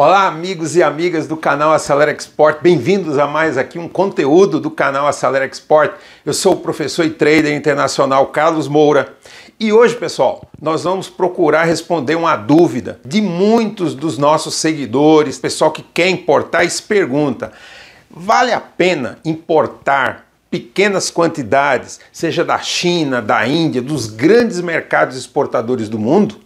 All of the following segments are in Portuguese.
Olá, amigos e amigas do canal Acelera Export. Bem-vindos a mais aqui um conteúdo do canal Acelera Export. Eu sou o professor e trader internacional Carlos Moura. E hoje, pessoal, nós vamos procurar responder uma dúvida de muitos dos nossos seguidores, pessoal que quer importar e se pergunta: vale a pena importar pequenas quantidades, seja da China, da Índia, dos grandes mercados exportadores do mundo?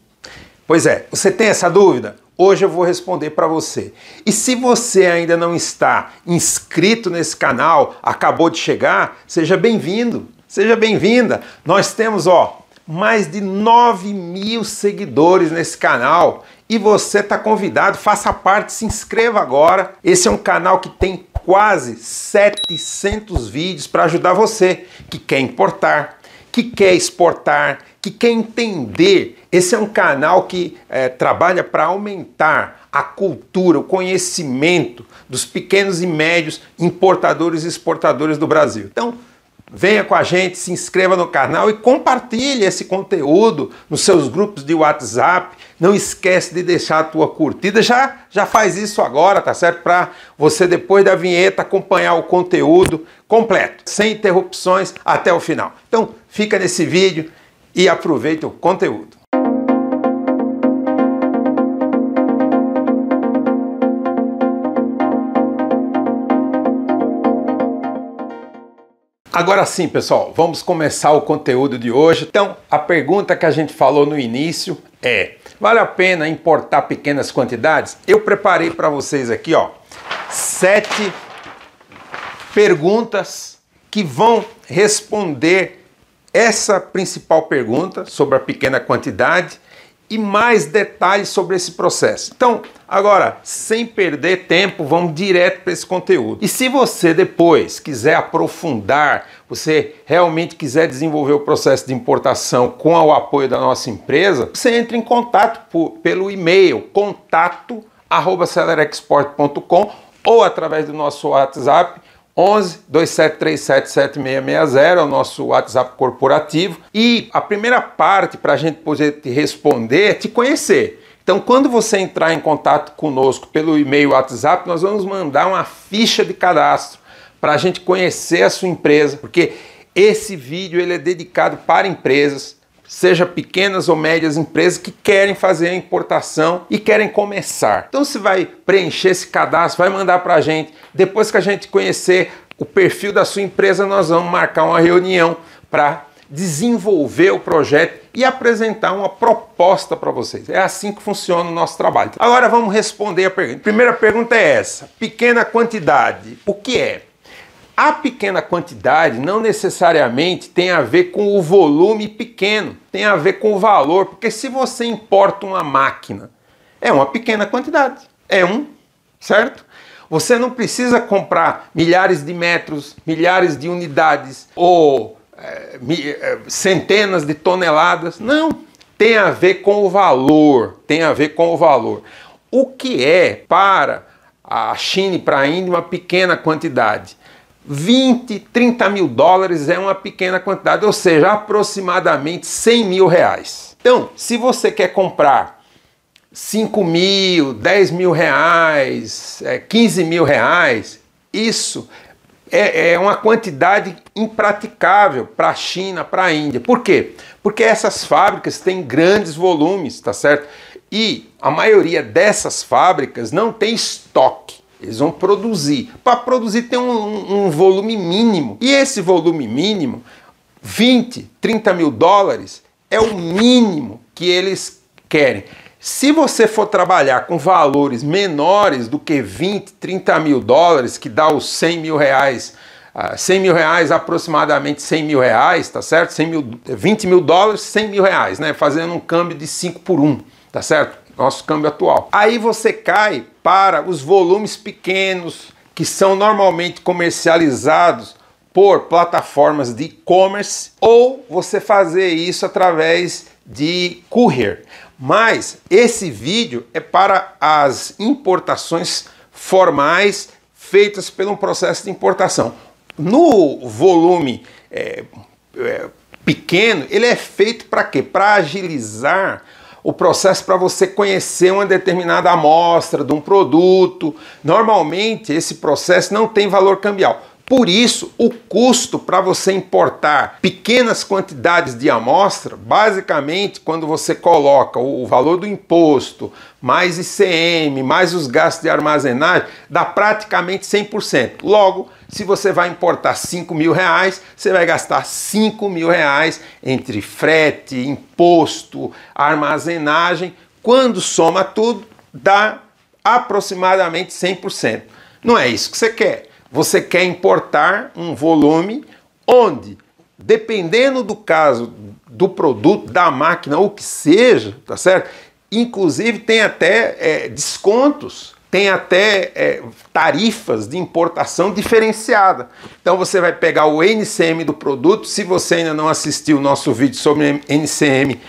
Pois é, você tem essa dúvida? Hoje eu vou responder para você. E se você ainda não está inscrito nesse canal, acabou de chegar, seja bem-vindo, seja bem-vinda. Nós temos, ó, mais de 9 mil seguidores nesse canal e você está convidado, faça parte, se inscreva agora. Esse é um canal que tem quase 700 vídeos para ajudar você que quer importar, que quer exportar, que quer entender esse é um canal que é, trabalha para aumentar a cultura, o conhecimento dos pequenos e médios importadores e exportadores do Brasil. Então, venha com a gente, se inscreva no canal e compartilhe esse conteúdo nos seus grupos de WhatsApp. Não esquece de deixar a tua curtida, já, já faz isso agora, tá certo? Para você depois da vinheta acompanhar o conteúdo completo, sem interrupções até o final. Então, fica nesse vídeo e aproveita o conteúdo. Agora sim, pessoal, vamos começar o conteúdo de hoje. Então, a pergunta que a gente falou no início é: vale a pena importar pequenas quantidades? Eu preparei para vocês aqui, ó, sete perguntas que vão responder essa principal pergunta sobre a pequena quantidade e mais detalhes sobre esse processo. Então, agora, sem perder tempo, vamos direto para esse conteúdo. E se você depois quiser aprofundar, você realmente quiser desenvolver o processo de importação com o apoio da nossa empresa, você entra em contato por, pelo e-mail contato@celerexport.com ou através do nosso WhatsApp 11 27377660 é o nosso WhatsApp corporativo. E a primeira parte para a gente poder te responder é te conhecer. Então, quando você entrar em contato conosco pelo e-mail WhatsApp, nós vamos mandar uma ficha de cadastro para a gente conhecer a sua empresa, porque esse vídeo ele é dedicado para empresas seja pequenas ou médias empresas que querem fazer a importação e querem começar. Então você vai preencher esse cadastro, vai mandar para a gente. Depois que a gente conhecer o perfil da sua empresa, nós vamos marcar uma reunião para desenvolver o projeto e apresentar uma proposta para vocês. É assim que funciona o nosso trabalho. Agora vamos responder a pergunta. primeira pergunta é essa: pequena quantidade, o que é? A pequena quantidade não necessariamente tem a ver com o volume pequeno, tem a ver com o valor, porque se você importa uma máquina, é uma pequena quantidade, é um, certo? Você não precisa comprar milhares de metros, milhares de unidades ou é, é centenas de toneladas. Não. Tem a ver com o valor. Tem a ver com o valor. O que é para a China e para a Índia uma pequena quantidade? 20, 30 mil dólares é uma pequena quantidade, ou seja, aproximadamente 100 mil reais. Então, se você quer comprar 5 mil, 10 mil reais, 15 é, mil reais, isso é, é uma quantidade impraticável para a China, para a Índia. Por quê? Porque essas fábricas têm grandes volumes, tá certo? E a maioria dessas fábricas não tem estoque. Eles vão produzir. Para produzir tem um, um volume mínimo. E esse volume mínimo, 20, 30 mil dólares, é o mínimo que eles querem. Se você for trabalhar com valores menores do que 20, 30 mil dólares, que dá os 100 mil reais, 100 ah, mil reais, aproximadamente 100 mil reais, tá certo? 100 mil, 20 mil dólares, 100 mil reais, né? Fazendo um câmbio de 5 por 1, tá certo? nosso câmbio atual. Aí você cai para os volumes pequenos que são normalmente comercializados por plataformas de e-commerce ou você fazer isso através de courier. Mas esse vídeo é para as importações formais feitas pelo processo de importação. No volume é, é, pequeno, ele é feito para quê? Para agilizar o processo para você conhecer uma determinada amostra de um produto. Normalmente, esse processo não tem valor cambial. Por isso, o custo para você importar pequenas quantidades de amostra, basicamente, quando você coloca o valor do imposto, mais ICM, mais os gastos de armazenagem, dá praticamente 100%. Logo, se você vai importar 5 mil reais, você vai gastar 5 mil reais entre frete, imposto, armazenagem. Quando soma tudo, dá aproximadamente 100%. Não é isso que você quer. Você quer importar um volume onde, dependendo do caso do produto, da máquina ou o que seja, tá certo? Inclusive tem até é, descontos tem até é, tarifas de importação diferenciada. Então você vai pegar o NCM do produto. Se você ainda não assistiu o nosso vídeo sobre NCM,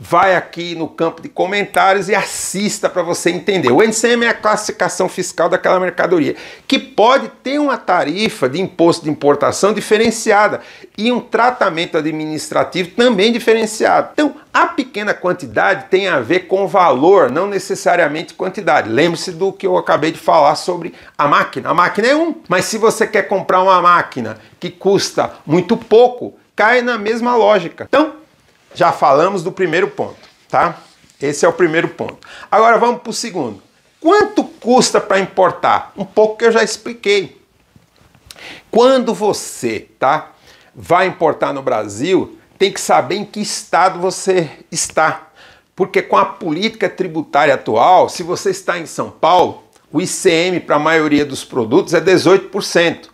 vai aqui no campo de comentários e assista para você entender. O NCM é a classificação fiscal daquela mercadoria, que pode ter uma tarifa de imposto de importação diferenciada e um tratamento administrativo também diferenciado. Então, a pequena quantidade tem a ver com valor, não necessariamente quantidade. Lembre-se do que eu acabei de falar sobre a máquina. A máquina é um, mas se você quer comprar uma máquina que custa muito pouco, cai na mesma lógica. Então, já falamos do primeiro ponto, tá? Esse é o primeiro ponto. Agora vamos para o segundo. Quanto custa para importar? Um pouco que eu já expliquei. Quando você, tá, vai importar no Brasil, tem que saber em que estado você está. Porque com a política tributária atual, se você está em São Paulo, o ICM para a maioria dos produtos é 18%.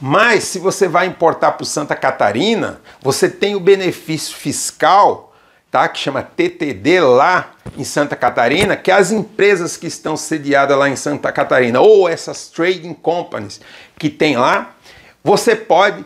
Mas se você vai importar para Santa Catarina, você tem o benefício fiscal, tá? Que chama TTD lá em Santa Catarina, que as empresas que estão sediadas lá em Santa Catarina ou essas trading companies que tem lá, você pode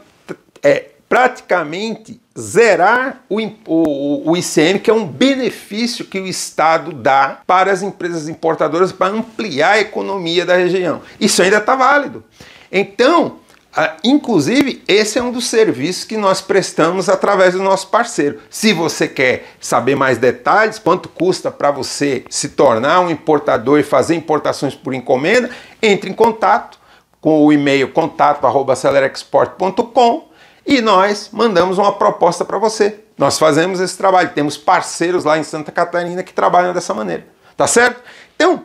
é, praticamente zerar o, o, o, ICM, que é um benefício que o Estado dá para as empresas importadoras para ampliar a economia da região. Isso ainda está válido. Então, ah, inclusive, esse é um dos serviços que nós prestamos através do nosso parceiro. Se você quer saber mais detalhes, quanto custa para você se tornar um importador e fazer importações por encomenda, entre em contato com o e-mail contato@celerexport.com e nós mandamos uma proposta para você. Nós fazemos esse trabalho, temos parceiros lá em Santa Catarina que trabalham dessa maneira, tá certo? Então,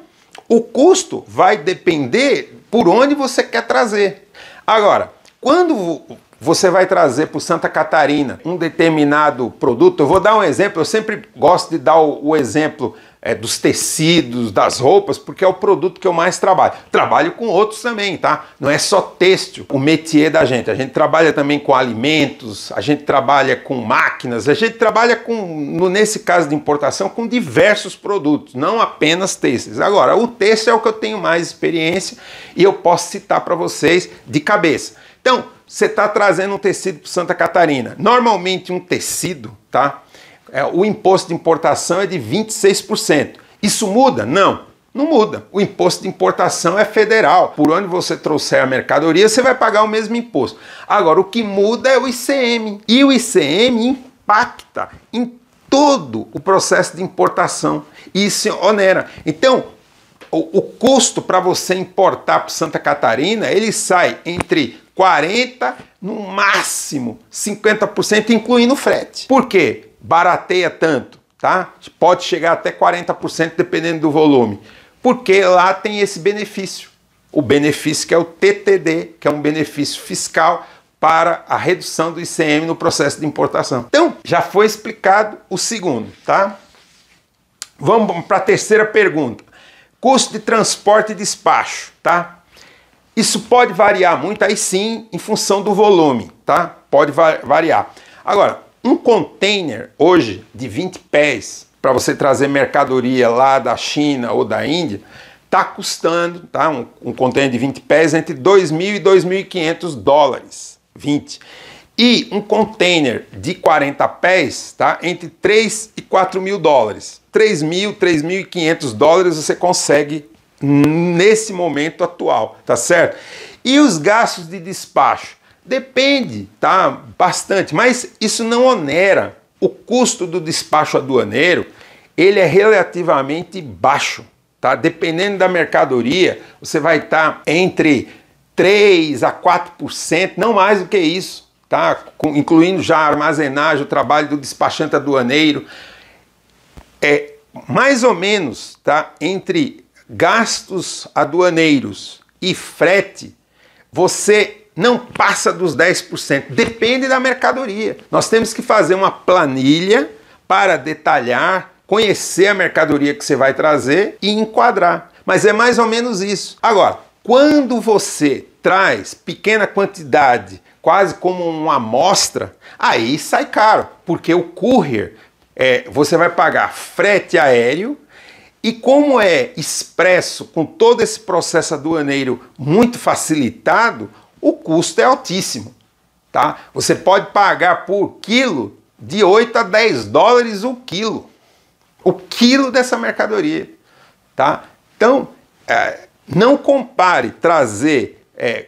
o custo vai depender por onde você quer trazer. Agora, quando você vai trazer para Santa Catarina um determinado produto, eu vou dar um exemplo, eu sempre gosto de dar o, o exemplo é, dos tecidos, das roupas, porque é o produto que eu mais trabalho. Trabalho com outros também, tá? Não é só têxtil o métier da gente. A gente trabalha também com alimentos, a gente trabalha com máquinas, a gente trabalha com, no, nesse caso de importação, com diversos produtos, não apenas têxteis. Agora, o têxtil é o que eu tenho mais experiência e eu posso citar para vocês de cabeça. Então, você está trazendo um tecido para Santa Catarina. Normalmente um tecido, tá? é, o imposto de importação é de 26%. Isso muda? Não, não muda. O imposto de importação é federal. Por onde você trouxer a mercadoria, você vai pagar o mesmo imposto. Agora, o que muda é o ICM. E o ICM impacta em todo o processo de importação. E isso onera. Então, o, o custo para você importar para Santa Catarina, ele sai entre 40%, no máximo 50%, incluindo frete. Por quê? barateia tanto, tá? Pode chegar até 40% dependendo do volume, porque lá tem esse benefício. O benefício que é o TTD, que é um benefício fiscal para a redução do ICM no processo de importação. Então, já foi explicado o segundo, tá? Vamos para a terceira pergunta. Custo de transporte e despacho, tá? Isso pode variar muito aí sim em função do volume, tá? Pode variar. Agora, um container hoje de 20 pés para você trazer mercadoria lá da China ou da Índia está custando, tá? Um, um, container de 20 pés entre 2.000 e 2.500 dólares, 20. E um container de 40 pés, tá? Entre 3 e 4 mil dólares. 3 mil, 3.500 dólares você consegue nesse momento atual, tá certo? E os gastos de despacho? Depende, tá? Bastante, mas isso não onera. O custo do despacho aduaneiro, ele é relativamente baixo, tá? Dependendo da mercadoria, você vai estar tá entre 3 a 4%, não mais do que isso, tá? Incluindo já a armazenagem, o trabalho do despachante aduaneiro. É mais ou menos, tá? Entre gastos aduaneiros e frete, você não passa dos 10%, depende da mercadoria. Nós temos que fazer uma planilha para detalhar, conhecer a mercadoria que você vai trazer e enquadrar. Mas é mais ou menos isso. Agora, quando você traz pequena quantidade, quase como uma amostra, aí sai caro, porque o courier é, você vai pagar frete aéreo e como é expresso com todo esse processo aduaneiro muito facilitado, o custo é altíssimo. Tá? Você pode pagar por quilo de 8 a 10 dólares o quilo. O quilo dessa mercadoria. Tá? Então, é, não compare trazer é,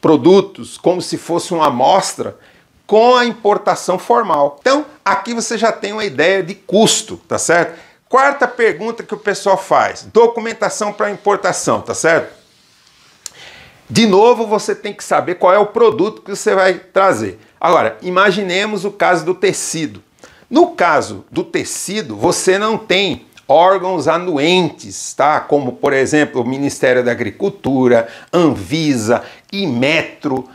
produtos como se fosse uma amostra com a importação formal. Então, aqui você já tem uma ideia de custo, tá certo? Quarta pergunta que o pessoal faz: documentação para importação, tá certo? De novo, você tem que saber qual é o produto que você vai trazer. Agora, imaginemos o caso do tecido. No caso do tecido, você não tem órgãos anuentes, tá? Como, por exemplo, o Ministério da Agricultura, Anvisa, Imetro,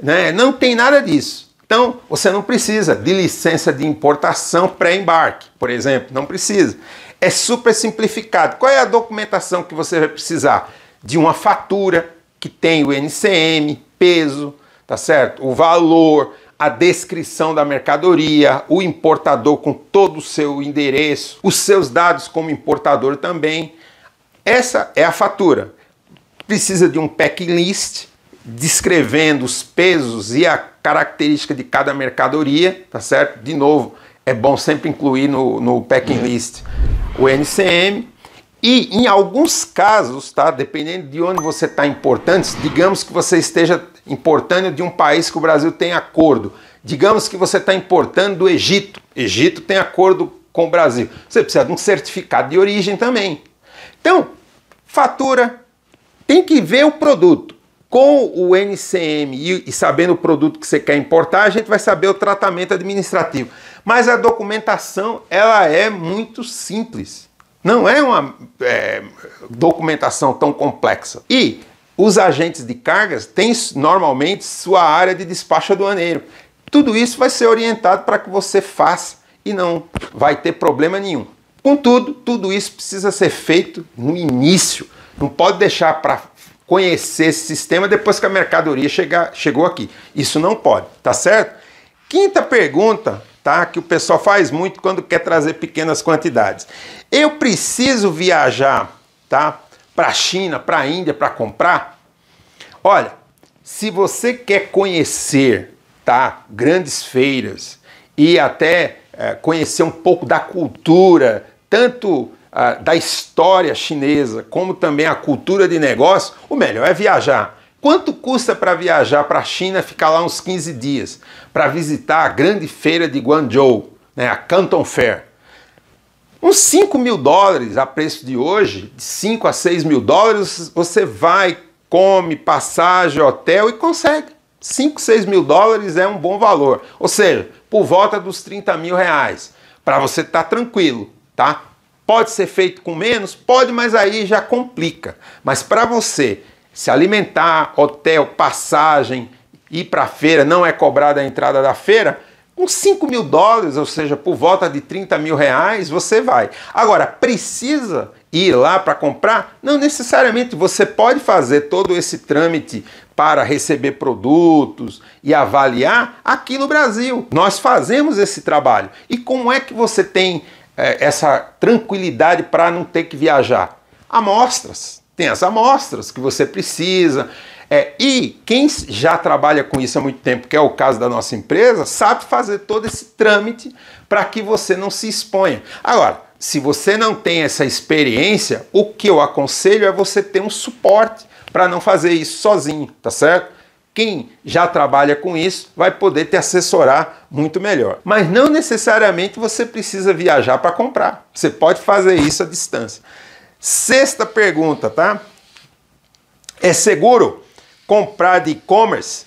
né? Não tem nada disso. Então, você não precisa de licença de importação pré-embarque, por exemplo, não precisa. É super simplificado. Qual é a documentação que você vai precisar? De uma fatura, que tem o NCM, peso, tá certo? O valor, a descrição da mercadoria, o importador com todo o seu endereço, os seus dados como importador também. Essa é a fatura. Precisa de um packlist descrevendo os pesos e a característica de cada mercadoria, tá certo? De novo, é bom sempre incluir no, no packing list o NCM, e em alguns casos, tá? Dependendo de onde você está importando, digamos que você esteja importando de um país que o Brasil tem acordo. Digamos que você está importando do Egito. Egito tem acordo com o Brasil. Você precisa de um certificado de origem também. Então, fatura, tem que ver o produto. Com o NCM e, e sabendo o produto que você quer importar, a gente vai saber o tratamento administrativo. Mas a documentação, ela é muito simples. Não é uma é, documentação tão complexa. E os agentes de cargas têm normalmente sua área de despacho aduaneiro. Tudo isso vai ser orientado para que você faça e não vai ter problema nenhum. Contudo, tudo isso precisa ser feito no início. Não pode deixar para conhecer esse sistema depois que a mercadoria chegar, chegou aqui. Isso não pode, tá certo? Quinta pergunta tá? Que o pessoal faz muito quando quer trazer pequenas quantidades. Eu preciso viajar, tá? Para a China, para a Índia, para comprar. Olha, se você quer conhecer, tá? Grandes feiras e até é, conhecer um pouco da cultura, tanto ah, da história chinesa como também a cultura de negócio, o melhor é viajar. Quanto custa para viajar para a China, ficar lá uns 15 dias, para visitar a grande feira de Guangzhou, né, a Canton Fair? Uns 5 mil dólares a preço de hoje, de 5 a 6 mil dólares, você vai, come, passagem, hotel e consegue. 5, 6 mil dólares é um bom valor. Ou seja, por volta dos 30 mil reais. Para você estar tá tranquilo, tá? Pode ser feito com menos? Pode, mas aí já complica. Mas para você se alimentar, hotel, passagem, ir para a feira, não é cobrada a entrada da feira, com 5 mil dólares, ou seja, por volta de 30 mil reais, você vai. Agora, precisa ir lá para comprar? Não necessariamente, você pode fazer todo esse trâmite para receber produtos e avaliar aqui no Brasil. Nós fazemos esse trabalho. E como é que você tem é, essa tranquilidade para não ter que viajar? Amostras tem as amostras que você precisa. É, e quem já trabalha com isso há muito tempo, que é o caso da nossa empresa, sabe fazer todo esse trâmite para que você não se exponha. Agora, se você não tem essa experiência, o que eu aconselho é você ter um suporte para não fazer isso sozinho, tá certo? Quem já trabalha com isso vai poder te assessorar muito melhor. Mas não necessariamente você precisa viajar para comprar. Você pode fazer isso à distância. Sexta pergunta, tá? É seguro comprar de e-commerce?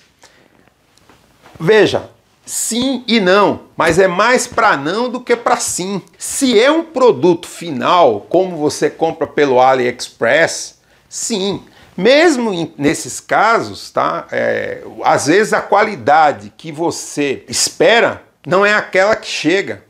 Veja, sim e não, mas é mais para não do que para sim. Se é um produto final, como você compra pelo AliExpress, sim. Mesmo nesses casos, tá? É, às vezes a qualidade que você espera não é aquela que chega,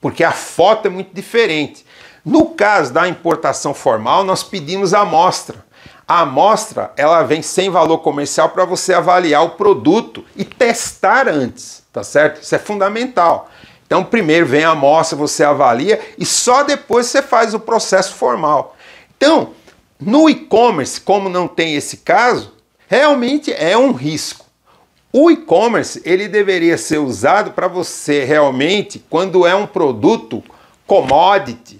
porque a foto é muito diferente. No caso da importação formal, nós pedimos a amostra. A amostra ela vem sem valor comercial para você avaliar o produto e testar antes, tá certo? Isso é fundamental. Então, primeiro vem a amostra, você avalia e só depois você faz o processo formal. Então, no e-commerce, como não tem esse caso, realmente é um risco. O e-commerce ele deveria ser usado para você realmente quando é um produto commodity,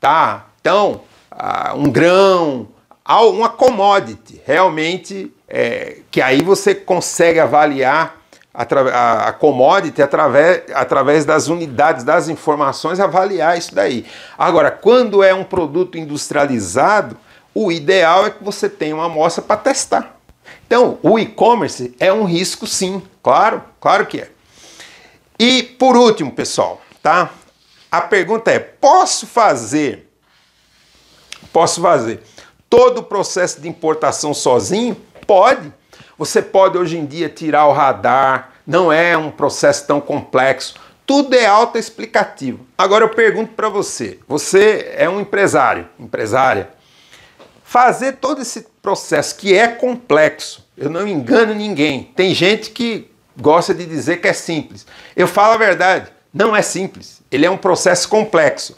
tá? Então, ah, um grão, uma commodity, realmente, é, que aí você consegue avaliar a, a commodity através, através das unidades das informações, avaliar isso daí. Agora, quando é um produto industrializado, o ideal é que você tenha uma amostra para testar. Então, o e-commerce é um risco sim, claro, claro que é. E por último, pessoal, tá? A pergunta é: posso fazer? Posso fazer todo o processo de importação sozinho? Pode. Você pode hoje em dia tirar o radar, não é um processo tão complexo. Tudo é autoexplicativo. Agora eu pergunto para você: você é um empresário, empresária. Fazer todo esse processo que é complexo, eu não engano ninguém. Tem gente que gosta de dizer que é simples. Eu falo a verdade, não é simples. Ele é um processo complexo.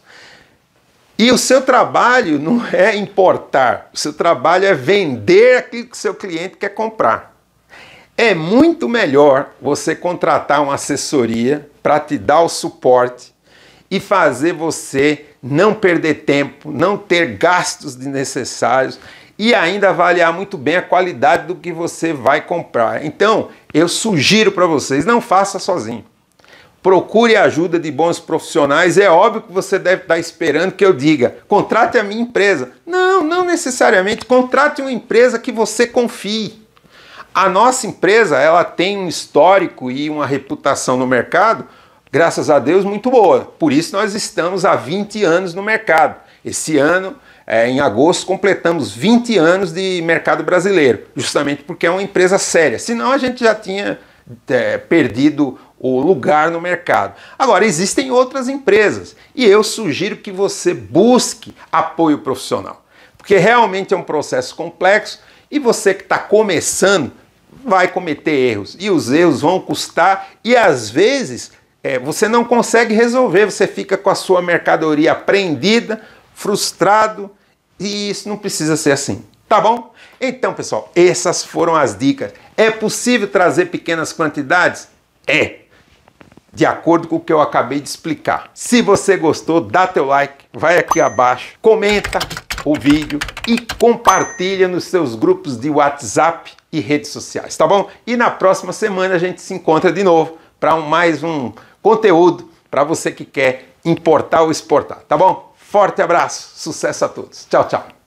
E o seu trabalho não é importar, o seu trabalho é vender aquilo que o seu cliente quer comprar. É muito melhor você contratar uma assessoria para te dar o suporte e fazer você não perder tempo, não ter gastos desnecessários e ainda avaliar muito bem a qualidade do que você vai comprar. Então, eu sugiro para vocês, não faça sozinho procure a ajuda de bons profissionais. É óbvio que você deve estar esperando que eu diga: contrate a minha empresa. Não, não necessariamente. Contrate uma empresa que você confie. A nossa empresa ela tem um histórico e uma reputação no mercado, graças a Deus, muito boa. Por isso nós estamos há 20 anos no mercado. Esse ano, é, em agosto, completamos 20 anos de mercado brasileiro, justamente porque é uma empresa séria. Senão a gente já tinha é, perdido o lugar no mercado. Agora, existem outras empresas e eu sugiro que você busque apoio profissional, porque realmente é um processo complexo e você que está começando vai cometer erros e os erros vão custar e às vezes é, você não consegue resolver, você fica com a sua mercadoria prendida, frustrado e isso não precisa ser assim, tá bom? Então, pessoal, essas foram as dicas. É possível trazer pequenas quantidades? É, de acordo com o que eu acabei de explicar. Se você gostou, dá teu like, vai aqui abaixo, comenta o vídeo e compartilha nos seus grupos de WhatsApp e redes sociais, tá bom? E na próxima semana a gente se encontra de novo para um, mais um conteúdo para você que quer importar ou exportar, tá bom? Forte abraço, sucesso a todos. Tchau, tchau.